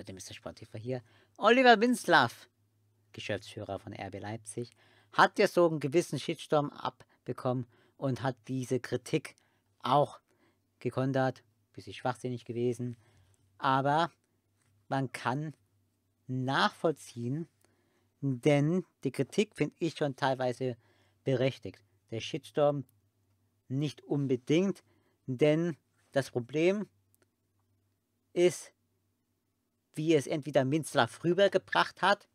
Sehr Mr. Spotify hier. Oliver Winslaw, Geschäftsführer von RB Leipzig, hat ja so einen gewissen Shitstorm abbekommen und hat diese Kritik auch gekondert. Bisschen schwachsinnig gewesen. Aber man kann nachvollziehen, denn die Kritik finde ich schon teilweise berechtigt. Der Shitstorm nicht unbedingt, denn das Problem ist wie es entweder Minzlaff rübergebracht hat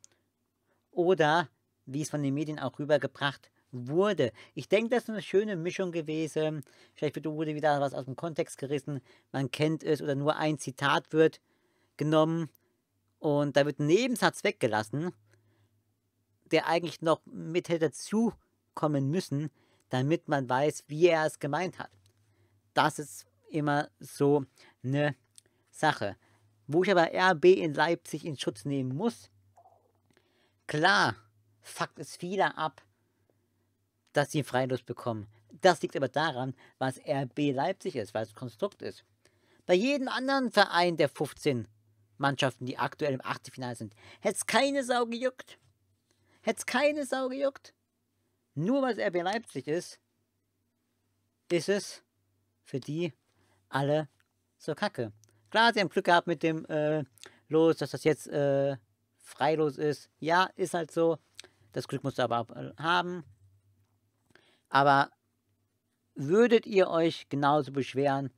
oder wie es von den Medien auch rübergebracht wurde. Ich denke, das ist eine schöne Mischung gewesen. Vielleicht wurde wieder was aus dem Kontext gerissen. Man kennt es oder nur ein Zitat wird genommen und da wird ein Nebensatz weggelassen, der eigentlich noch mit hätte dazukommen müssen, damit man weiß, wie er es gemeint hat. Das ist immer so eine Sache. Wo ich aber RB in Leipzig in Schutz nehmen muss, klar, fuckt es viele ab, dass sie Freilos bekommen. Das liegt aber daran, was RB Leipzig ist, weil es Konstrukt ist. Bei jedem anderen Verein der 15 Mannschaften, die aktuell im Achtelfinale sind, hätte es keine Sau gejuckt. Hätte es keine Sau gejuckt. Nur weil es RB Leipzig ist, ist es für die alle so kacke. Klar, sie haben Glück gehabt mit dem äh, Los, dass das jetzt äh, freilos ist. Ja, ist halt so. Das Glück musst du aber auch äh, haben. Aber würdet ihr euch genauso beschweren,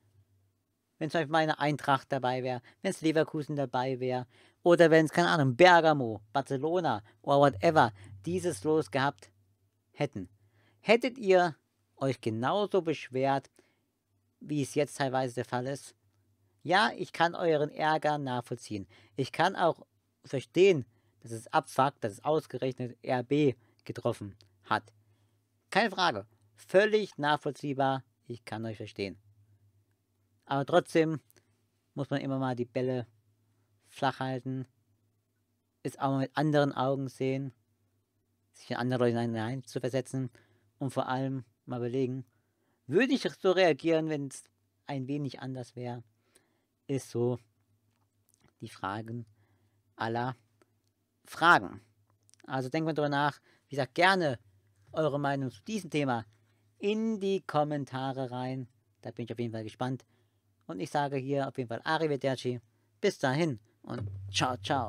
wenn zum Beispiel meine Eintracht dabei wäre, wenn es Leverkusen dabei wäre oder wenn es, keine Ahnung, Bergamo, Barcelona oder whatever dieses Los gehabt hätten? Hättet ihr euch genauso beschwert, wie es jetzt teilweise der Fall ist? Ja, ich kann euren Ärger nachvollziehen. Ich kann auch verstehen, dass es abfuckt, dass es ausgerechnet RB getroffen hat. Keine Frage. Völlig nachvollziehbar. Ich kann euch verstehen. Aber trotzdem muss man immer mal die Bälle flach halten. Es auch mal mit anderen Augen sehen. Sich in andere Leute hinein zu versetzen. Und vor allem mal überlegen, würde ich so reagieren, wenn es ein wenig anders wäre? ist so die Fragen aller Fragen. Also denkt mal drüber nach. Wie gesagt, gerne eure Meinung zu diesem Thema in die Kommentare rein. Da bin ich auf jeden Fall gespannt. Und ich sage hier auf jeden Fall Arrivederci. Bis dahin und ciao, ciao.